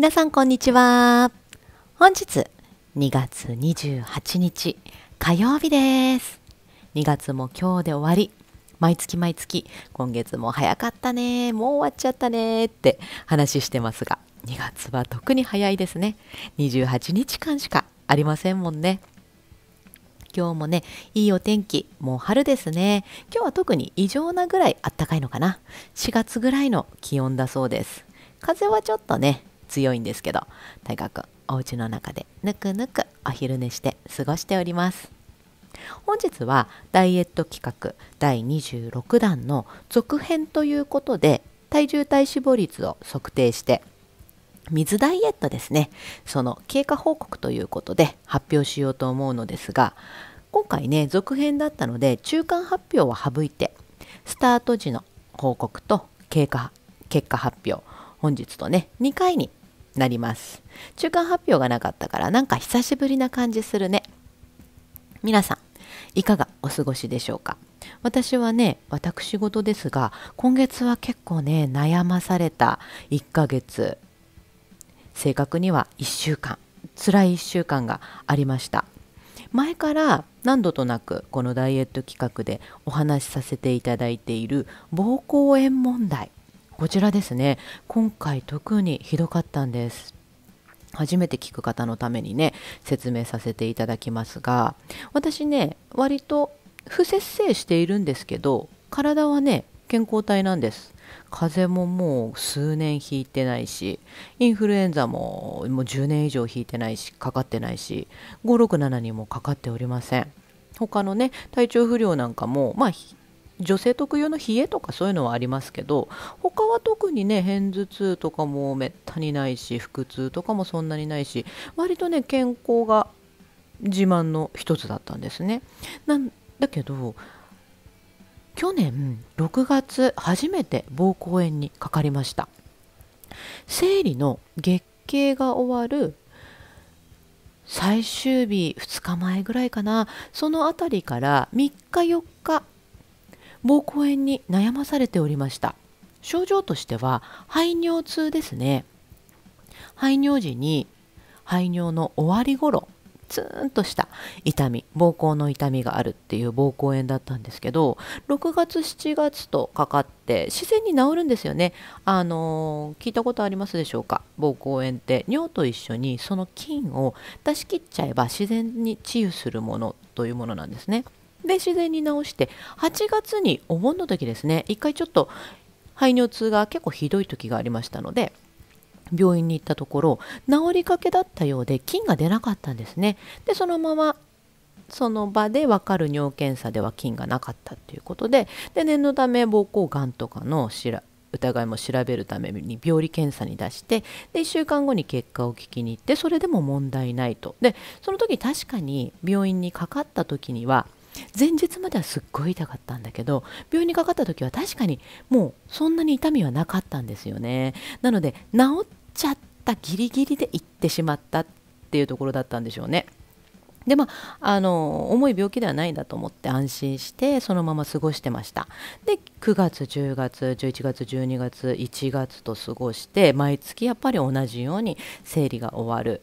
皆さんこんにちは本日2月28日火曜日です2月も今日で終わり毎月毎月今月も早かったねもう終わっちゃったねって話してますが2月は特に早いですね28日間しかありませんもんね今日もねいいお天気もう春ですね今日は特に異常なぐらいあったかいのかな4月ぐらいの気温だそうです風はちょっとね強いんですけど大学お家の中でぬくぬくお昼寝して過ごしております本日はダイエット企画第26弾の続編ということで体重体脂肪率を測定して水ダイエットですねその経過報告ということで発表しようと思うのですが今回ね続編だったので中間発表は省いてスタート時の報告と経過結果発表本日とね2回になります中間発表がなかったからなんか久しぶりな感じするね皆さんいかがお過ごしでしょうか私はね私事ですが今月は結構ね悩まされた1ヶ月正確には1週間辛い1週間がありました前から何度となくこのダイエット企画でお話しさせていただいている膀胱炎問題こちらですね今回特にひどかったんです初めて聞く方のためにね説明させていただきますが私ね割と不節制しているんですけど体はね健康体なんです風邪ももう数年引いてないしインフルエンザももう10年以上引いてないしかかってないし567にもかかっておりません他のね体調不良なんかもまあ女性特有の冷えとかそういうのはありますけど他は特にね片頭痛とかもめったにないし腹痛とかもそんなにないし割とね健康が自慢の一つだったんですね。なんだけど去年6月初めて膀胱炎にかかりました生理の月経が終わる最終日2日前ぐらいかなその辺りから3日4膀胱炎に悩まされておりました症状としては排尿痛ですね排尿時に排尿の終わり頃ツーンとした痛み膀胱の痛みがあるっていう膀胱炎だったんですけど6月7月とかかって自然に治るんですよねあのー、聞いたことありますでしょうか膀胱炎って尿と一緒にその菌を出し切っちゃえば自然に治癒するものというものなんですねで自然に治して8月にお盆の時ですね一回ちょっと排尿痛が結構ひどい時がありましたので病院に行ったところ治りかけだったようで菌が出なかったんですねでそのままその場で分かる尿検査では菌がなかったっていうことでで念のため膀胱がんとかの疑いも調べるために病理検査に出してで1週間後に結果を聞きに行ってそれでも問題ないとでその時確かに病院にかかった時には前日まではすっごい痛かったんだけど病院にかかった時は確かにもうそんなに痛みはなかったんですよねなので治っちゃったギリギリで行ってしまったっていうところだったんでしょうねでまあ、あの重い病気ではないんだと思って安心してそのまま過ごしてましたで9月10月11月12月1月と過ごして毎月やっぱり同じように生理が終わる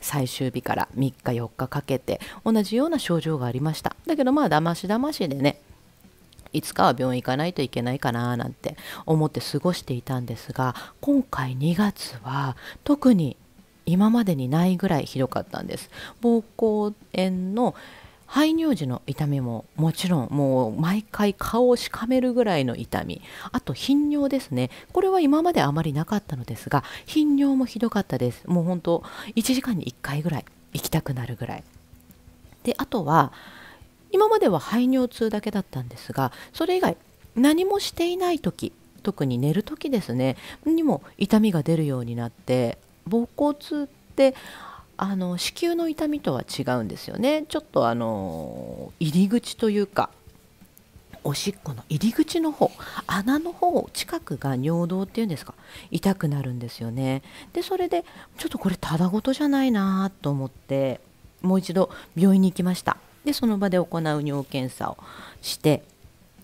最終日から3日4日かけて同じような症状がありましただけどまあだましだましでねいつかは病院行かないといけないかななんて思って過ごしていたんですが今回2月は特に今までにないぐらいひどかったんです膀胱炎の排尿時の痛みももちろんもう毎回顔をしかめるぐらいの痛みあと頻尿ですねこれは今まであまりなかったのですが頻尿もひどかったですもう本当1時間に1回ぐらい行きたくなるぐらいであとは今までは排尿痛だけだったんですがそれ以外何もしていない時特に寝る時ですねにも痛みが出るようになって膀胱痛ってあの子宮の痛みとは違うんですよねちょっとあの入り口というかおしっこの入り口の方穴の方近くが尿道っていうんですか痛くなるんですよねでそれでちょっとこれただごとじゃないなと思ってもう一度病院に行きましたでその場で行う尿検査をして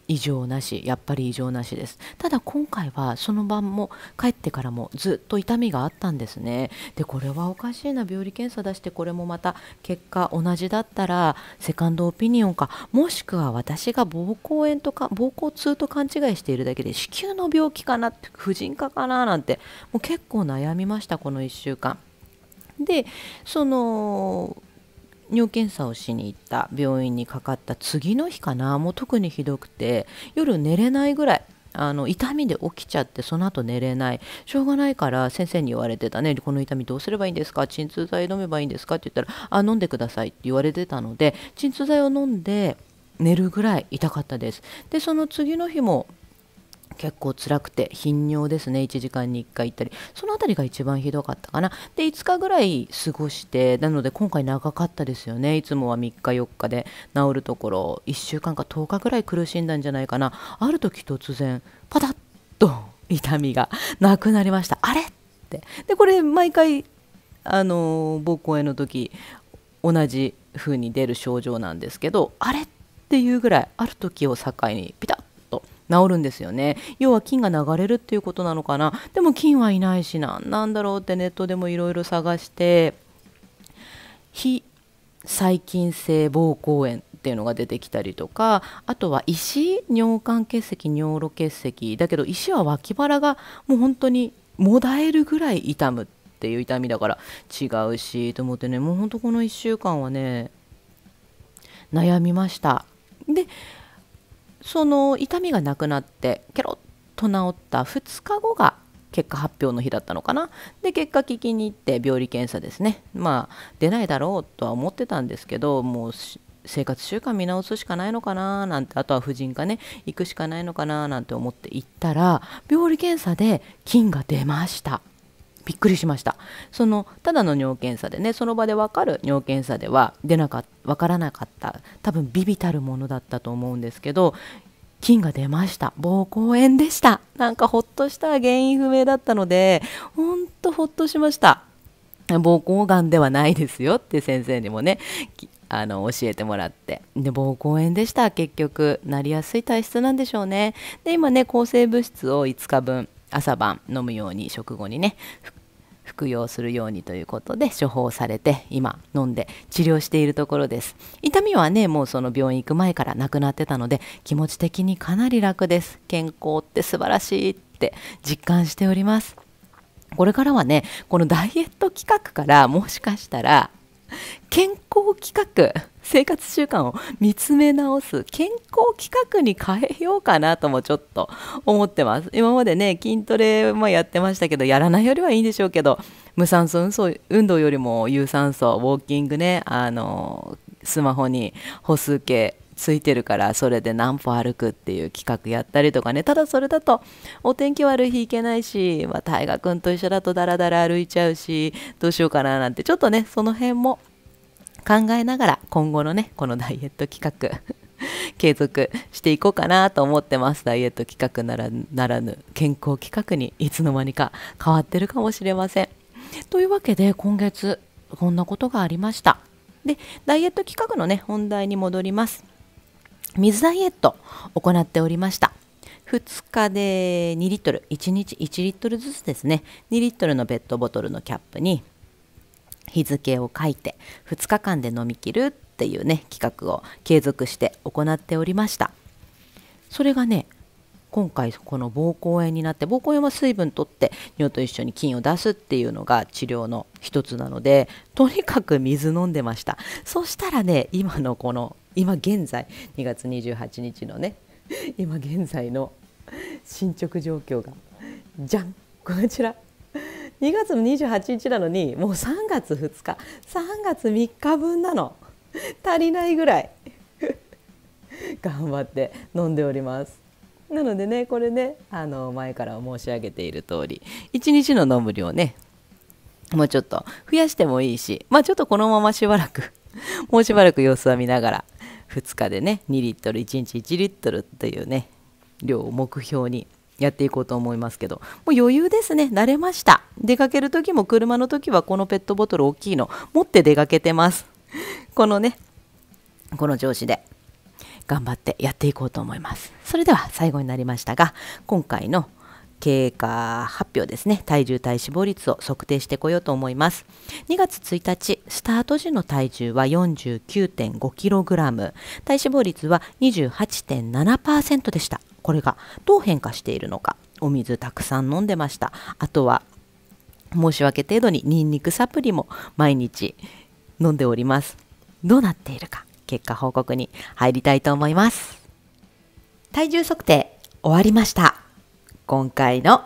異常なしやっぱり異常なしですただ今回はその晩も帰ってからもずっと痛みがあったんですねでこれはおかしいな病理検査出してこれもまた結果同じだったらセカンドオピニオンかもしくは私が膀胱炎とか膀胱痛と勘違いしているだけで子宮の病気かな婦人科かななんてもう結構悩みましたこの1週間でその尿検査をしに行った病院にかかった次の日かなもう特にひどくて夜寝れないぐらいあの痛みで起きちゃってその後寝れないしょうがないから先生に言われてたねこの痛みどうすればいいんですか鎮痛剤飲めばいいんですかって言ったらあ飲んでくださいって言われてたので鎮痛剤を飲んで寝るぐらい痛かったですでその次の日も結構辛くて頻尿ですね1時間に1回行ったりその辺りが一番ひどかったかなで5日ぐらい過ごしてなので今回長かったですよねいつもは3日4日で治るところ1週間か10日ぐらい苦しんだんじゃないかなある時突然パタッと痛みがなくなりましたあれってでこれ毎回あの膀胱炎の時同じ風に出る症状なんですけどあれっていうぐらいある時を境にピタッ治るんですよね要は菌が流れるっていうことなのかなでも菌はいないし何なんだろうってネットでもいろいろ探して非細菌性膀胱炎っていうのが出てきたりとかあとは石尿管結石尿路結石だけど石は脇腹がもう本当にもだえるぐらい痛むっていう痛みだから違うしと思ってねもうほんとこの1週間はね悩みました。でその痛みがなくなってケロッと治った2日後が結果発表の日だったのかなで結果聞きに行って病理検査ですねまあ出ないだろうとは思ってたんですけどもう生活習慣見直すしかないのかななんてあとは婦人科ね行くしかないのかななんて思って行ったら病理検査で菌が出ました。びっくりしましたそのただの尿検査でねその場で分かる尿検査では出なか分からなかった多分ビビたるものだったと思うんですけど菌が出ました膀胱炎でしたなんかほっとした原因不明だったのでほんとほっとしました膀胱がんではないですよって先生にもねあの教えてもらってで膀胱炎でした結局なりやすい体質なんでしょうねで今ね抗生物質を5日分朝晩飲むように食後にね服用するようにということで処方されて今飲んで治療しているところです痛みはねもうその病院行く前からなくなってたので気持ち的にかなり楽です健康って素晴らしいって実感しておりますこれからはねこのダイエット企画からもしかしたら健康企画生活習慣を見つめ直す健康企画に変えようかなともちょっと思ってます今までね筋トレもやってましたけどやらないよりはいいんでしょうけど無酸素運動よりも有酸素ウォーキングねあのスマホに歩数計ついてるからそれで何歩歩くっていう企画やったりとかねただそれだとお天気悪い日行けないし、まあ、大河君と一緒だとダラダラ歩いちゃうしどうしようかななんてちょっとねその辺も考えながら今後のねこのダイエット企画継続していこうかなと思ってますダイエット企画ならならぬ健康企画にいつの間にか変わってるかもしれませんというわけで今月こんなことがありましたでダイエット企画のね本題に戻ります水ダイエット行っておりました。2日で2リットル1日1リットルずつですね2リットルのペットボトルのキャップに日付を書いて2日間で飲みきるっていうね企画を継続して行っておりましたそれがね今回この膀胱炎になって膀胱炎は水分取って尿と一緒に菌を出すっていうのが治療の一つなのでとにかく水飲んでましたそしたらね今のこの今現在2月28日のね今現在の進捗状況がじゃんこちら2月28日なのにもう3月2日3月3日分なの足りないぐらい頑張って飲んでおりますなのでねこれねあの前から申し上げている通り1日の飲む量ねもうちょっと増やしてもいいしまあちょっとこのまましばらく もうしばらく様子は見ながら2日でね2リットル1日1リットルっていうね量を目標にやっていこうと思いますけどもう余裕ですね慣れました出かける時も車の時はこのペットボトル大きいの持って出かけてますこのねこの調子で頑張ってやっていこうと思います。それでは最後になりましたが今回の経過発表ですね体重体脂肪率を測定してこようと思います2月1日スタート時の体重は 49.5kg 体脂肪率は28.7%でしたこれがどう変化しているのかお水たくさん飲んでましたあとは申し訳程度にニンニクサプリも毎日飲んでおりますどうなっているか結果報告に入りたいと思います。体重測定終わりました。今回の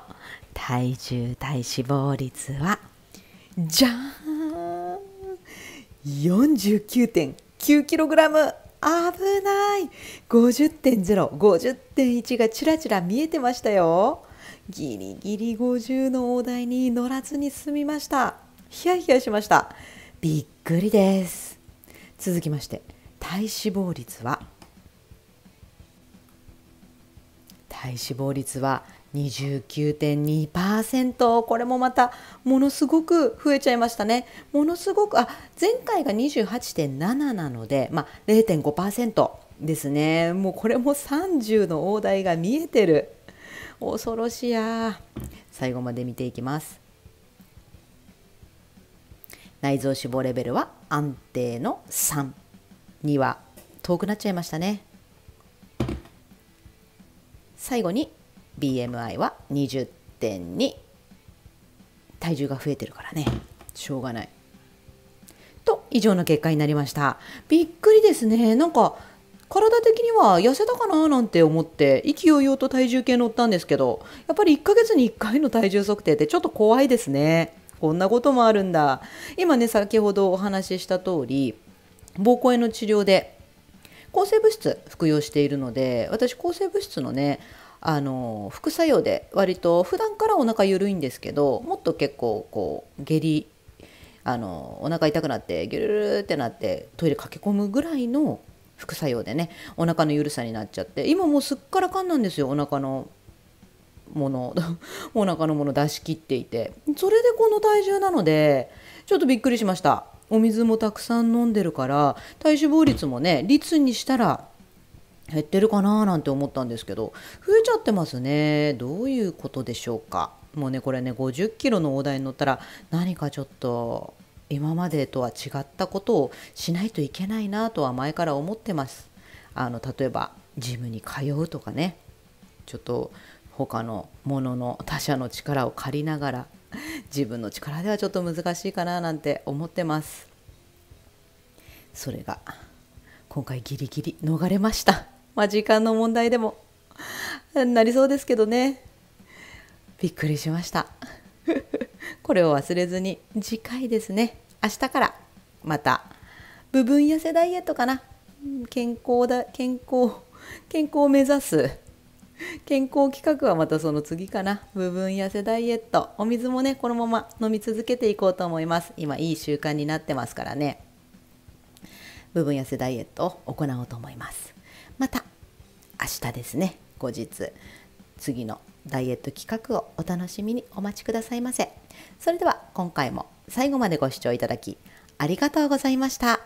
体重体脂肪率は、じゃーん !49.9kg! 危ない !50.0、50.1がちらちら見えてましたよ。ギリギリ50の大台に乗らずに済みました。ヒヤヒヤしました。びっくりです。続きまして、体脂肪率は体脂肪率は29.2%これもまたものすごく増えちゃいましたねものすごくあ前回が28.7なので、まあ、0.5%ですねもうこれも30の大台が見えてる恐ろしや最後まで見ていきます内臓脂肪レベルは安定の3には遠くなっちゃいましたね最後に BMI は20.2体重が増えてるからねしょうがないと以上の結果になりましたびっくりですねなんか体的には痩せたかななんて思って勢いよと体重計乗ったんですけどやっぱり1ヶ月に1回の体重測定ってちょっと怖いですねこんなこともあるんだ今ね先ほどお話しした通り膀胱炎の治療で抗生物質服用しているので私抗生物質のねあの副作用で割と普段からお腹緩いんですけどもっと結構こう下痢あのお腹痛くなってギュルルってなってトイレ駆け込むぐらいの副作用でねお腹の緩さになっちゃって今もうすっからかんなんですよお腹のもの お腹のもの出し切っていてそれでこの体重なのでちょっとびっくりしました。お水もたくさん飲んでるから体脂肪率もね率にしたら減ってるかななんて思ったんですけど増えちゃってますねどういうことでしょうかもうねこれね50キロの大台に乗ったら何かちょっと今までとは違ったことをしないといけないなとは前から思ってますあの例えばジムに通うとかねちょっと他のものの他者の力を借りながら 自分の力ではちょっと難しいかななんて思ってますそれが今回ギリギリ逃れましたまあ時間の問題でも なりそうですけどねびっくりしました これを忘れずに次回ですね明日からまた部分痩せダイエットかな健康だ健康健康を目指す健康企画はまたその次かな部分痩せダイエットお水もねこのまま飲み続けていこうと思います今いい習慣になってますからね部分痩せダイエットを行おうと思いますまた明日ですね後日次のダイエット企画をお楽しみにお待ちくださいませそれでは今回も最後までご視聴いただきありがとうございました